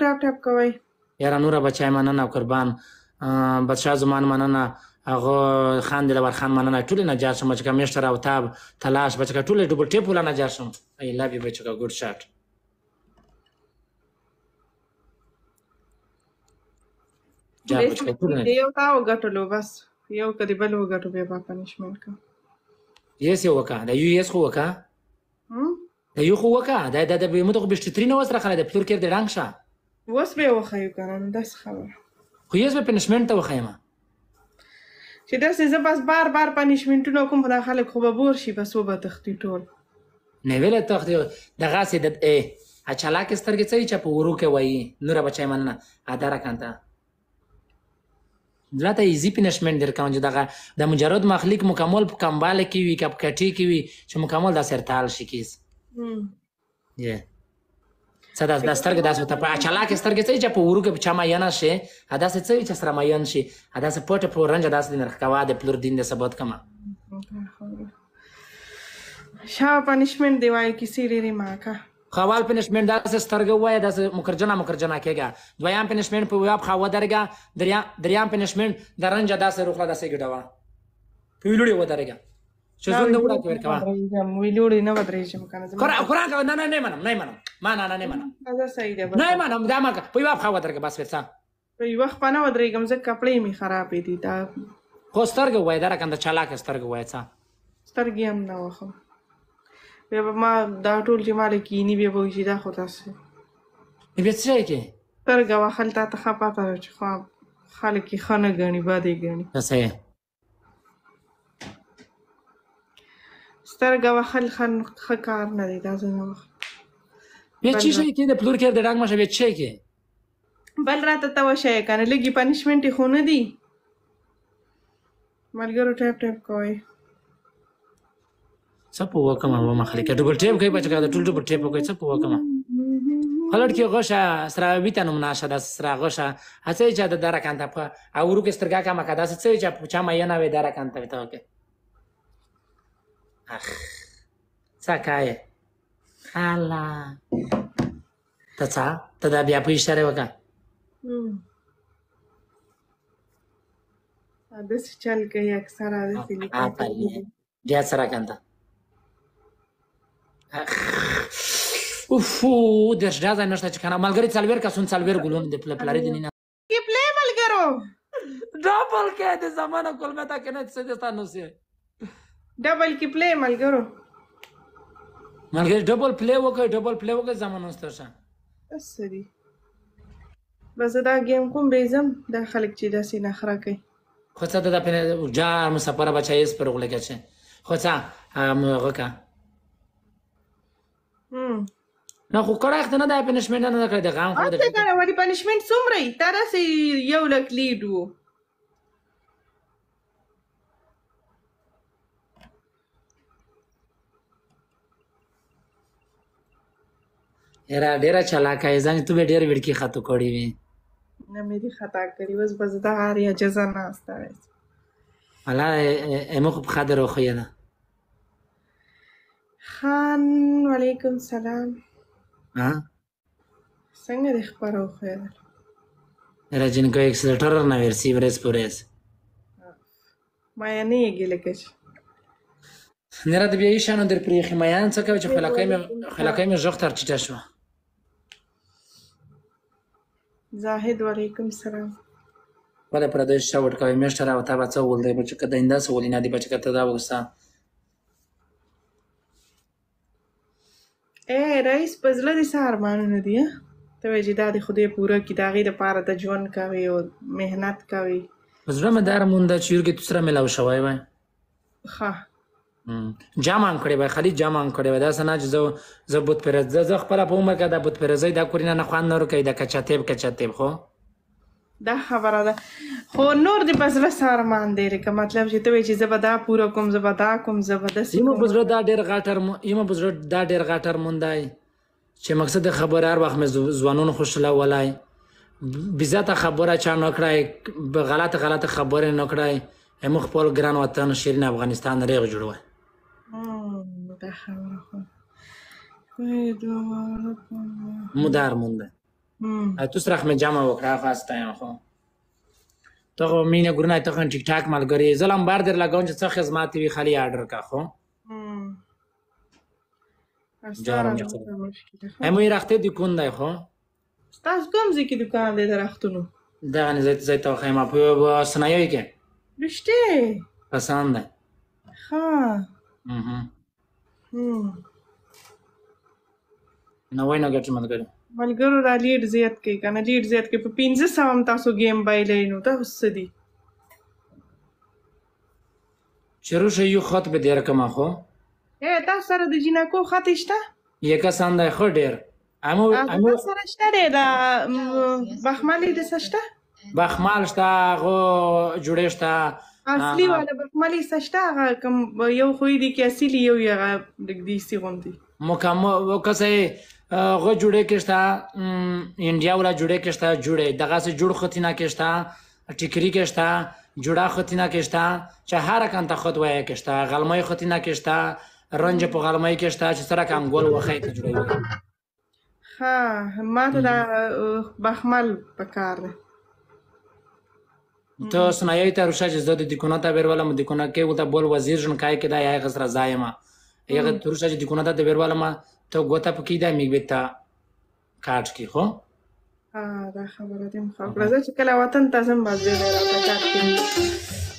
ټاپ ټاپ ټاپ کوي یاره نوره بچای مننه او قربان بادشاه زمان مننه هغه خان دلبر خان مننه ټول نه جار شم چې کمشتر او تاب تلاش بچا ټول ډبل ټیپ ولا نه جار شم ای لوب یو بچا ګډ شاټ یو تا وګټلو بس یو کدی بل وګټو بیا پنشمنت کا یس یو وکا دا یو یس خو وکا دا یو خو وکا دا دا به مدغه بشترینه وسره خلک د پلور کې د رنګ شه اوس به یې وښیو که نه نو داسې خبره خو یز به پنشمنټ ته وښیمه چې داسې زه بس بار بار پنشمنټونه کوم خو دا خلک خو به بور شي بس وبه تښتي ټول نو ویله تښتي دغسې د اچلاکې سترګې څه وي چې په ورو کې وایي نوره بچی مننه اداره کانته دلته ایزی پنشمنټ در کوم چې دغه د مجرد مخلیق مکمل په کمباله کې وي که په کټې کې وي چې مکمل داسې ارتحال شي کیس yeah. څه د سترګې داسې ته په اچلاکې سترګې څه چې په ورو کې په چا معینه شي ا داسې څه چې سره معین شي ا داسې پټه په رنج داسې د نرخ کوا د پلور دین د ثبوت کما شاو پنشمنت دی وای کی سری ری ماکا خوال پنشمنت داسې سترګې وای داسې مکرجنا مکرجنا کېګا دویم پنشمنت په ویاب خوا درګه دریا دریم پنشمنت د رنج داسې روخه داسې ګډوا په ویلوړي ودرګه ژوند وړاندې ورکوه ویلوړې نه ودرېږم کنه زه خورا خورا نه نه نه منم نه منم ما نه نه نه منم دا صحیح ده نه منم دا ما په یو خوا درګه بس ورسا په یو خوا نه ودرېږم زه کپړې می خرابې دي دا خو سترګې وای دا کنده چالاک سترګې وای څا سترګې هم نه وخم بیا ما دا ټول چې مال کینی بیا به شي دا خو تاسو بیا څه شي کې سترګې واخل تا ته خپاته چې خو خلک خنه غني باندې غني څه سترګه وهل ښه کار نه دی دا څنګه وخت بیا چی شي کې د پلور کې د ډنګ مشه بیا چی کې بل راته تا وشه کنه لګي پنیشمنت خو نه دی ملګرو ټاپ ټاپ کوي څه په وکم ما مخليکه ډبل ټیپ کوي بچا د ټول ډبل ټیپ کوي څه په وکم خلړ کې غوښه سره ویته نو مناشه د سره غوښه هڅه چې د درکانته په او ورو کې سترګه کا مکه دا څه چې چا مې نه وې درکانته وته کې ساکای حالا ته څه ته دا بیا په اشاره وکړه د څه چل کوي اکثره د سې بیا سره کنده اوفو د ژړا نشته چې کنه ملګری څلور کسون څلور ګلون د پل پلاری دینه کی پلی ملګرو ډبل کې د زمانه کول متا کنه څه دستا نو سي ډبل کې پلی ملګرو ملګری ډبل پلی وکړه ډبل پلی وکړه زمونږ ستاسو سری بس دا گیم کوم بیزم دا خلک چې داسې نخره کوي خو څه دا په جار مسافر بچای اس پر غلګه چې خو څه هغه کا نه خو کار اخته نه دا پنشمنت نه کړی دا غم خو دا پنشمنت څومره تر سه یو لک لیډو یاره ډیره چالاکه یې ځان ته به ډیر وړکی خطو کړی وي نه مې خطا کړی وس بس دا هر یا جزا نه استای حالا امو خوب خاطر خو یې نه خان وعلیکم سلام ها څنګه دې خبرو خو یې راځین کو اکسلټر نه ورسی ورس پورېس ما یې نه یې ګلکه Nera de bia isha nu der priehimaian să căuce خلاکای می ژغ تر ټیټه شو زاهد وعلیکم سلام ولې پردیش شاوټ کوي مې شته راوتا به څه ول دی چې کدا انده څه ولینه دی بچ کته دا وسا اے رئیس پزله دې سهار مانونه دی ته وې چې دا دې خدای پوره کی داغي د پاره د ژوند کوي او مهنت کوي پزله مدار مونږ د چیرګې تسره ملاو شوای وای ښه جام ان کړی وای خالي جام ان کړی وای دا سنا چې زه زه بوت پر زه خپل په عمر کې دا بوت پر زه دا کورینه نه خوان نه ورکې دا کچاتیب کچاتیب خو دا خبره ده خو نور دې بس بس ارمان دی که مطلب چې ته وایې چې زه به دا پوره کوم زه به دا کوم زه به داسې یم بزرګ دا ډېر غټر یم بزرګ دا ډېر غټر موندای چې مقصد خبره هر وخت مې ځوانون خوشاله ولای بزاته خبره چا نه کړای غلط غلط خبره نه کړای هم خپل ګران وطن شیرین افغانستان ریغ جوړوي مو در مونده تو سرخ می جمع وکړه افاستایم خو ته خو مینه ګورنه ته خن ټیک ټاک ملګری زلم بار در لګون چې څه خدمات وی خالي آرډر کا خو همو یې رخته دی کون دی خو تاسو کوم ځای کې دکان دی درختونو دا نه زیت زیت تا خیمه په سنایو کې بشته پسند ها نوې نه ګټ ملګری ملګرو را لیډ زیات کوي کنه لیډ زیات کوي په 1500 هم تاسو گیم بایلې نو تاسو دي شروع شي یو خط به ډیر کما خو اے تاسو سره د جنکو خط شته یکا سند خو ډیر امو امو سره شته دا بخمل دې شته بخمل شته غو جوړې شته اصلي والا بسملي سشته هغه کوم یو خوې دي کې اصلي یو یغه لګدي سی غوندي مکمل کسه غو جوړه کېشتا انډیا ولا جوړه کېشتا جوړه دغه سه جوړ ختینه کېشتا ټیکری کېشتا جوړه ختینه کېشتا چې هر کانت خود وای کېشتا غلمای ختینه کېشتا رنج په غلمای کېشتا چې سره کم ګول وخی ته جوړه ها ما ته د بخمل پکار ده تو سنایای تاروشا چې زده د دیکونه تا بیرواله مو دیکونه کې وته بول وزیر جون کای کې دا یا غسر زایما یغه تاروشا چې دیکونه تا د بیرواله ما ته ګوتا پکې دا میګ بیت تا کاټ کې خو ها دا خبره دې مخه راځه چې کله وطن تاسو باندې راځه کاټ کې